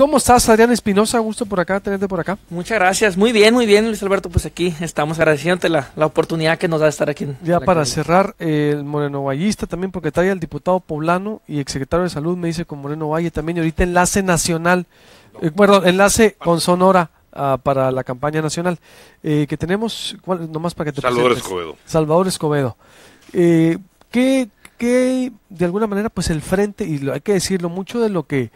¿Cómo estás, Adrián Espinosa? Gusto por acá, tenerte por acá. Muchas gracias. Muy bien, muy bien, Luis Alberto. Pues aquí estamos agradeciéndote la, la oportunidad que nos da estar aquí. ya para cerrar, el Moreno Vallista también, porque trae el diputado poblano y exsecretario de Salud, me dice con Moreno Valle también, y ahorita enlace nacional, Bueno, eh, perdón, enlace con Sonora. Ah, para la campaña nacional eh, que tenemos, nomás para que te Salvador Escobedo. Salvador Escobedo. Eh, ¿qué, ¿Qué, de alguna manera, pues el frente, y hay que decirlo, mucho de lo que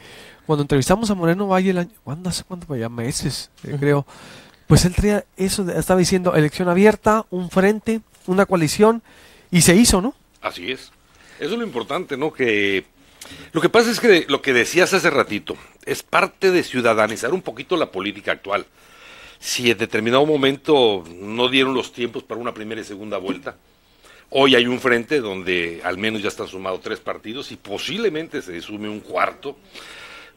cuando entrevistamos a Moreno Valle el año, ¿cuándo hace cuánto? Pues ya meses, Yo eh, creo. Pues él eso, estaba diciendo elección abierta, un frente, una coalición, y se hizo, ¿no? Así es. Eso es lo importante, ¿no? Que lo que pasa es que lo que decías hace ratito es parte de ciudadanizar un poquito la política actual. Si en determinado momento no dieron los tiempos para una primera y segunda vuelta, hoy hay un frente donde al menos ya están sumados tres partidos y posiblemente se sume un cuarto.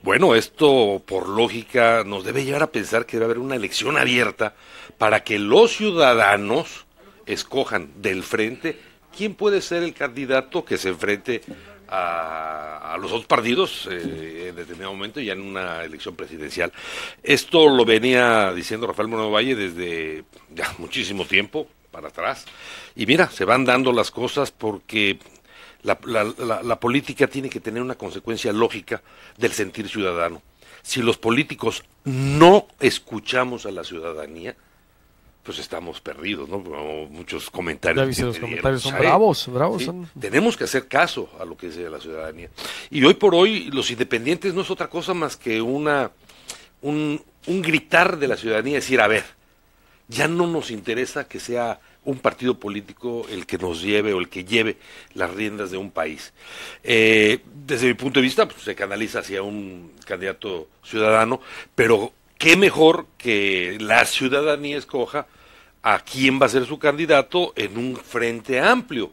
Bueno, esto por lógica nos debe llevar a pensar que debe haber una elección abierta para que los ciudadanos escojan del frente quién puede ser el candidato que se enfrente a, los otros partidos eh, en determinado momento ya en una elección presidencial. Esto lo venía diciendo Rafael Moreno Valle desde ya muchísimo tiempo para atrás. Y mira, se van dando las cosas porque la, política tiene que tener una consecuencia lógica del sentir ciudadano. Si los políticos no escuchamos a la ciudadanía, pues estamos perdidos, ¿no? muchos comentarios. los comentarios son bravos, bravos. Tenemos que hacer caso a lo que dice la ciudadanía. Y hoy por hoy, los independientes no es otra cosa más que una un, un gritar de la ciudadanía, decir, a ver, ya no nos interesa que sea un partido político el que nos lleve o el que lleve las riendas de un país. Eh, desde mi punto de vista, pues, se canaliza hacia un candidato ciudadano, pero qué mejor que la ciudadanía escoja a quién va a ser su candidato en un frente amplio,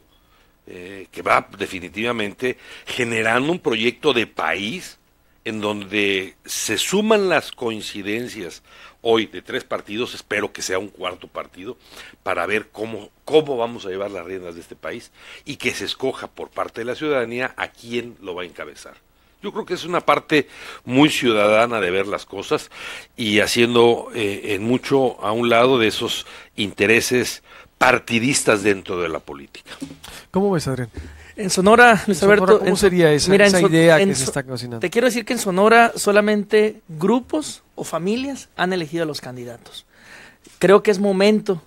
eh, que va definitivamente generando un proyecto de país en donde se suman las coincidencias hoy de tres partidos, espero que sea un cuarto partido, para ver cómo, cómo vamos a llevar las riendas de este país y que se escoja por parte de la ciudadanía a quién lo va a encabezar. Yo creo que es una parte muy ciudadana de ver las cosas y haciendo eh, en mucho a un lado de esos intereses partidistas dentro de la política. ¿Cómo ves, Adrián? En Sonora, Luis Alberto. ¿Cómo sería esa, idea que se está cocinando? Te quiero decir que en Sonora solamente grupos o familias han elegido a los candidatos. Creo que es momento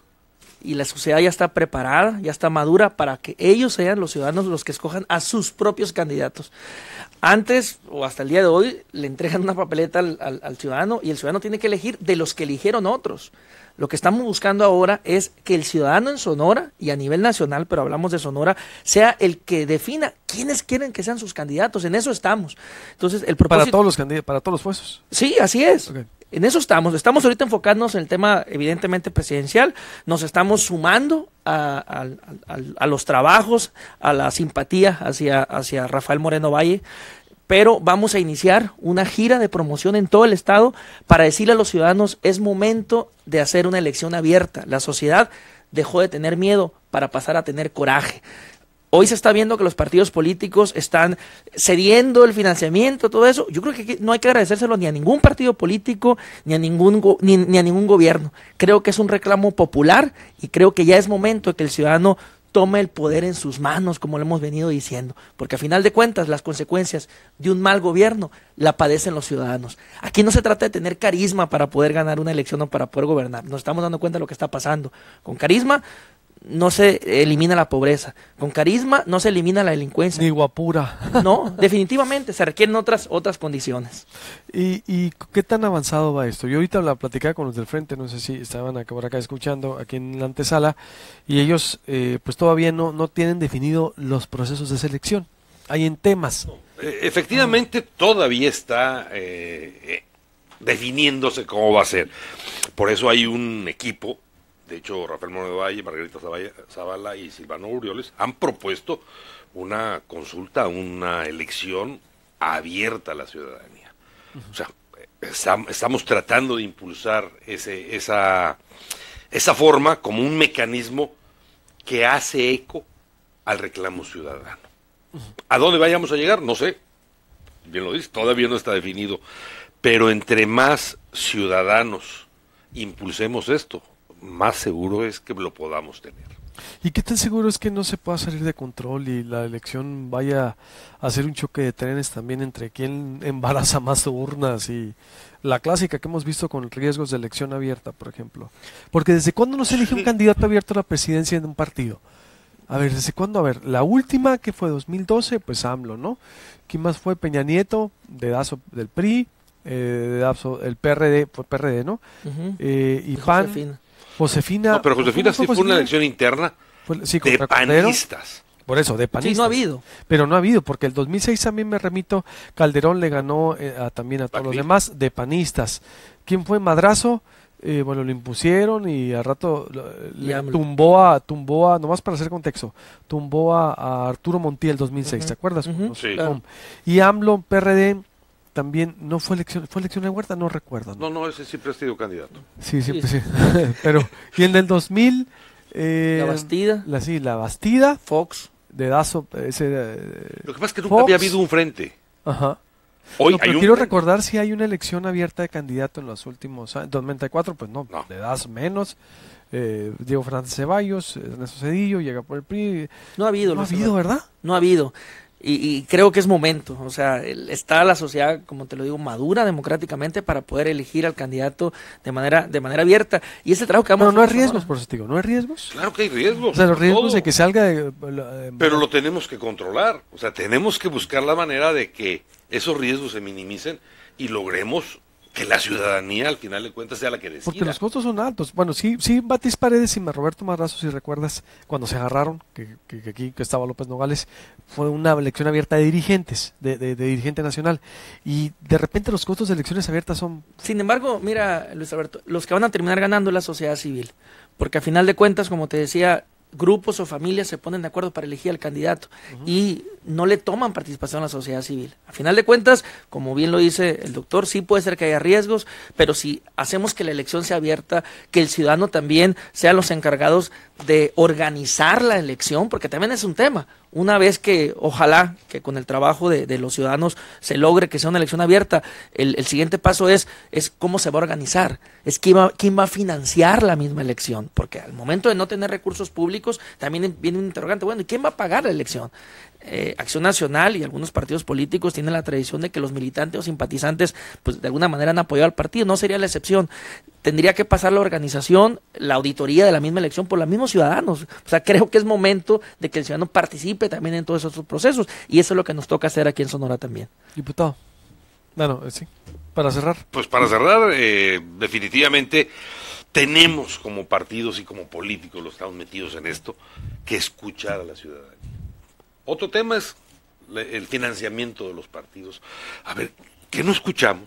y la sociedad ya está preparada, ya está madura para que ellos sean los ciudadanos los que escojan a sus propios candidatos. Antes o hasta el día de hoy le entregan una papeleta al ciudadano y el ciudadano tiene que elegir de los que eligieron otros. Lo que estamos buscando ahora es que el ciudadano en Sonora y a nivel nacional, pero hablamos de Sonora, sea el que defina quiénes quieren que sean sus candidatos. En eso estamos. Entonces, el propósito... Para todos los candidatos, para todos los puestos. Sí, así es. En eso estamos. Estamos ahorita enfocándonos en el tema, evidentemente, presidencial. Nos estamos sumando a, los trabajos, a la simpatía hacia, hacia Rafael Moreno Valle pero vamos a iniciar una gira de promoción en todo el estado para decirle a los ciudadanos es momento de hacer una elección abierta. La sociedad dejó de tener miedo para pasar a tener coraje. Hoy se está viendo que los partidos políticos están cediendo el financiamiento, todo eso. Yo creo que no hay que agradecérselo ni a ningún partido político, ni a ningún, ni, a ningún gobierno. Creo que es un reclamo popular y creo que ya es momento que el ciudadano toma el poder en sus manos, como lo hemos venido diciendo, porque a final de cuentas las consecuencias de un mal gobierno la padecen los ciudadanos. Aquí no se trata de tener carisma para poder ganar una elección o para poder gobernar, nos estamos dando cuenta de lo que está pasando. Con carisma no se elimina la pobreza. Con carisma no se elimina la delincuencia. Ni guapura. No, definitivamente se requieren otras, otras condiciones. ¿Y, qué tan avanzado va esto? Yo ahorita la platicaba con los del frente, no sé si estaban acá por acá escuchando, aquí en la antesala, y ellos eh, pues todavía no, no tienen definido los procesos de selección. Hay en temas. Eh, efectivamente, todavía está eh, definiéndose cómo va a ser. Por eso hay un equipo de hecho, Rafael Moreno Valle, Margarita Zavala y Silvano Urioles han propuesto una consulta, una elección abierta a la ciudadanía. O sea, estamos tratando de impulsar ese, esa, esa forma como un mecanismo que hace eco al reclamo ciudadano. ¿A dónde vayamos a llegar? No sé. Bien lo dice, todavía no está definido. Pero entre más ciudadanos impulsemos esto, más seguro es que lo podamos tener. ¿Y qué tan seguro es que no se pueda salir de control y la elección vaya a ser un choque de trenes también entre quien embaraza más urnas y la clásica que hemos visto con riesgos de elección abierta, por ejemplo? Porque desde cuándo no se elige un candidato abierto a la presidencia en un partido? A ver, ¿desde cuándo? A ver, la última que fue 2012, pues AMLO, ¿no? ¿Quién más fue? Peña Nieto, dedazo del PRI, eh, el PRD, fue PRD, ¿no? eh, y PAN. Josefina. No, pero Josefina sí fue, una elección interna de panistas. Por eso, de panistas. Sí, no ha habido. Pero no ha habido, porque el 2006 a mí me remito, Calderón le ganó eh, también a todos los demás de panistas. ¿Quién fue Madrazo? Eh, bueno, lo impusieron y al rato le tumbó a, tumbó a, nomás para hacer contexto, tumbó a, Arturo Montiel 2006, ¿te acuerdas? sí. Y AMLO, PRD, también no fue elección, fue elección de Huerta, no recuerdo. ¿no? no, ese siempre ha sido candidato. Sí, siempre sí. Pero, y en el 2000... Eh, la Bastida. La, sí, la Bastida. Fox. De Ese, eh, Lo que pasa es que nunca había habido un frente. Ajá. Hoy quiero recordar si hay una elección abierta de candidato en los últimos años. 94, pues no, de le das menos. Eh, Diego Fernández Ceballos, Ernesto Cedillo, llega por el PRI. No ha habido. No ha habido, ¿verdad? No ha habido. Y, creo que es momento, o sea, está la sociedad, como te lo digo, madura democráticamente para poder elegir al candidato de manera de manera abierta. Y ese trabajo que vamos Pero no hay riesgos, por eso te digo, no hay riesgos. Claro que hay riesgos. O sea, los riesgos de que salga eh, Pero lo tenemos que controlar, o sea, tenemos que buscar la manera de que esos riesgos se minimicen y logremos que la ciudadanía al final de cuentas sea la que decida. Porque los costos son altos. Bueno, sí, sí, Batis Paredes y Roberto Madrazo, si recuerdas, cuando se agarraron, que, que, aquí que estaba López Nogales, fue una elección abierta de dirigentes, de, de, dirigente nacional. Y de repente los costos de elecciones abiertas son... Sin embargo, mira, Luis Alberto, los que van a terminar ganando la sociedad civil. Porque al final de cuentas, como te decía, grupos o familias se ponen de acuerdo para elegir al candidato. Y no le toman participación a la sociedad civil. A final de cuentas, como bien lo dice el doctor, sí puede ser que haya riesgos, pero si hacemos que la elección sea abierta, que el ciudadano también sea los encargados de organizar la elección, porque también es un tema. Una vez que, ojalá, que con el trabajo de, los ciudadanos se logre que sea una elección abierta, el, el, siguiente paso es, es cómo se va a organizar, es quién va, quién va a financiar la misma elección, porque al momento de no tener recursos públicos, también viene un interrogante, bueno, ¿y quién va a pagar la elección? Eh, Acción Nacional y algunos partidos políticos tienen la tradición de que los militantes o simpatizantes, pues de alguna manera han apoyado al partido, no sería la excepción. Tendría que pasar la organización, la auditoría de la misma elección por los mismos ciudadanos. O sea, creo que es momento de que el ciudadano participe también en todos esos procesos y eso es lo que nos toca hacer aquí en Sonora también. Diputado. Eh, para cerrar. Pues para cerrar, eh, definitivamente tenemos como partidos y como políticos, los estamos metidos en esto, que escuchar a la ciudadanía otro tema es el financiamiento de los partidos. A ver, ¿qué no escuchamos?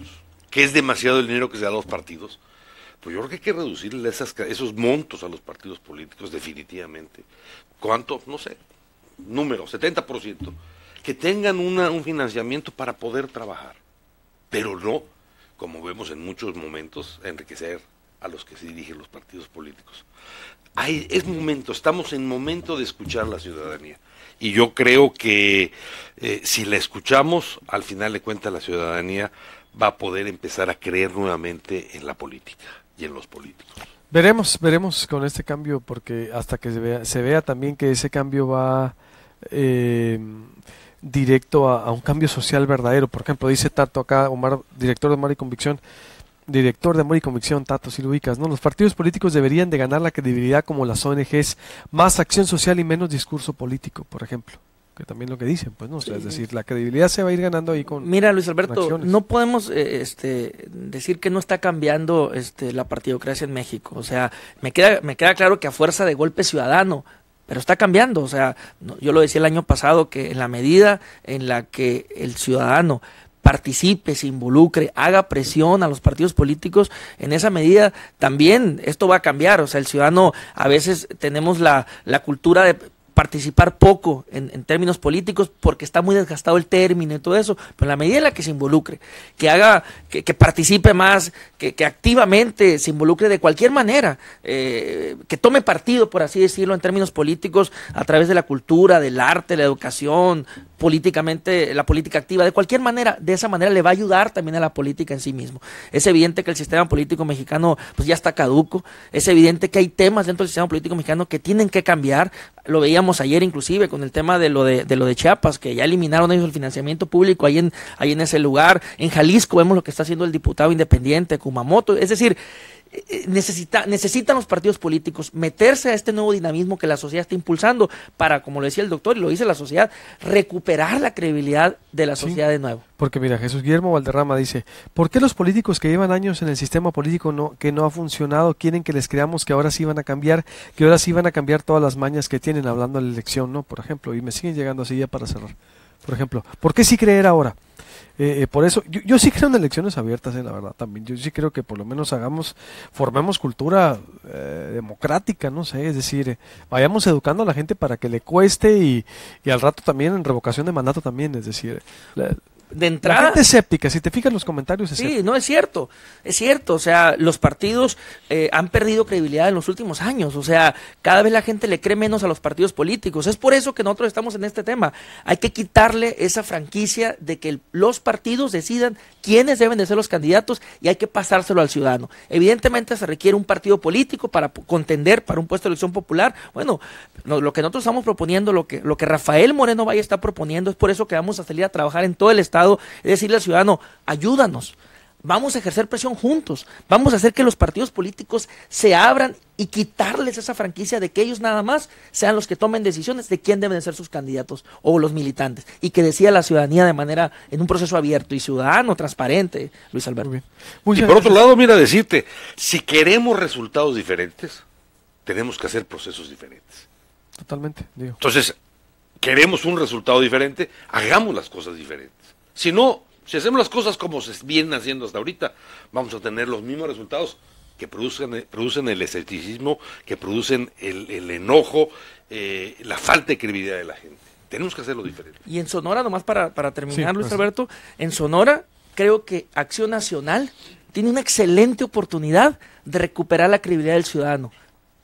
¿Que es demasiado el dinero que se da a los partidos? Pues yo creo que hay que reducir esos montos a los partidos políticos, definitivamente. ¿Cuánto? No sé. Número, 70%. Que tengan un financiamiento para poder trabajar. Pero no, como vemos en muchos momentos, enriquecer a los que se dirigen los partidos políticos. es momento, estamos en momento de escuchar a la ciudadanía y yo creo que eh, si la escuchamos, al final de cuentas la ciudadanía va a poder empezar a creer nuevamente en la política y en los políticos. Veremos, veremos con este cambio, porque hasta que se vea, se vea también que ese cambio va em, directo a, un cambio social verdadero. Por ejemplo, dice Tato acá, Omar, director de Omar y Convicción, director de Amor y Convicción, Tato ubicas ¿no? Los partidos políticos deberían de ganar la credibilidad como las ONGs, más acción social y menos discurso político, por ejemplo. Que también lo que dicen, pues no, es decir, la credibilidad se va a ir ganando ahí con Mira, Luis Alberto, no podemos eh, este decir que no está cambiando este la partidocracia en México, o sea, me queda me queda claro que a fuerza de golpe ciudadano, pero está cambiando. O sea, yo lo decía el año pasado que en la medida en la que el ciudadano participe, se involucre, haga presión a los partidos políticos, en esa medida también esto va a cambiar. O sea, el ciudadano a veces tenemos la, la cultura de participar poco en, términos políticos porque está muy desgastado el término y todo eso, pero en la medida en la que se involucre, que haga, que, participe más, que, activamente se involucre de cualquier manera, eh, que tome partido, por así decirlo, en términos políticos a través de la cultura, del arte, la educación, políticamente, la política activa. De cualquier manera, de esa manera le va a ayudar también a la política en sí mismo. Es evidente que el sistema político mexicano pues ya está caduco, es evidente que hay temas dentro del sistema político mexicano que tienen que cambiar. Lo veíamos ayer inclusive con el tema de lo de, lo de Chiapas, que ya eliminaron ellos el financiamiento público ahí en, ahí en ese lugar. En Jalisco vemos lo que está haciendo el diputado independiente, Kumamoto. Es decir, eh, eh, Necesita, necesitan los partidos políticos meterse a este nuevo dinamismo que la sociedad está impulsando para, como lo decía el doctor y lo dice la sociedad, recuperar la credibilidad de la sociedad de nuevo. Porque mira, Jesús Guillermo Valderrama dice, ¿por qué los políticos que llevan años en el sistema político no, que no ha funcionado quieren que les creamos que ahora sí van a cambiar, que ahora sí van a cambiar todas las mañas que tienen hablando de la elección, ¿no? Por ejemplo, y me siguen llegando así ya para cerrar. Por ejemplo, ¿por qué sí creer ahora? Eh, eh, por eso, yo, sí creo en elecciones abiertas, eh, la verdad, también. Yo sí creo que por lo menos hagamos, formemos cultura eh, democrática, no sé, es decir, vayamos educando a la gente para que le cueste y, y al rato también en revocación de mandato también, es decir, de entrada. La gente escéptica, si te fijas en los comentarios. sí, no es cierto, es cierto. O sea, los partidos eh, han perdido credibilidad en los últimos años. O sea, cada vez la gente le cree menos a los partidos políticos. Es por eso que nosotros estamos en este tema. Hay que quitarle esa franquicia de que los partidos decidan quiénes deben de ser los candidatos y hay que pasárselo al ciudadano. Evidentemente se requiere un partido político para contender para un puesto de elección popular. Bueno, lo que nosotros estamos proponiendo, lo que, lo que Rafael Moreno Valle está proponiendo, es por eso que vamos a salir a trabajar en todo el estado es decirle al ciudadano, ayúdanos, vamos a ejercer presión juntos, vamos a hacer que los partidos políticos se abran y quitarles esa franquicia de que ellos nada más sean los que tomen decisiones de quién deben ser sus candidatos o los militantes y que decida la ciudadanía de manera en un proceso abierto y ciudadano transparente, Luis Alberto. Muy y por otro lado, mira decirte, si queremos resultados diferentes, tenemos que hacer procesos diferentes. Totalmente, Entonces, queremos un resultado diferente, hagamos las cosas diferentes. Si no, si hacemos las cosas como se vienen haciendo hasta ahorita, vamos a tener los mismos resultados que producen, el escepticismo, que producen el, enojo, eh, la falta de credibilidad de la gente. Tenemos que hacerlo diferente. Y en Sonora, nomás para, para terminar, Luis Alberto, en Sonora creo que Acción Nacional tiene una excelente oportunidad de recuperar la credibilidad del ciudadano.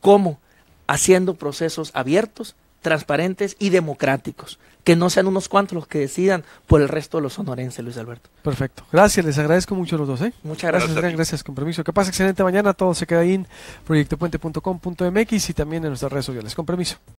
¿Cómo? Haciendo procesos abiertos, transparentes y democráticos que no sean unos cuantos los que decidan por el resto de los sonorenses, Luis Alberto. Perfecto. Gracias, les agradezco mucho a los dos. ¿eh? Muchas gracias. Gracias, gracias con permiso. Que pase excelente mañana. Todo se queda ahí en proyectopuente.com.mx y también en nuestras redes sociales. Con permiso.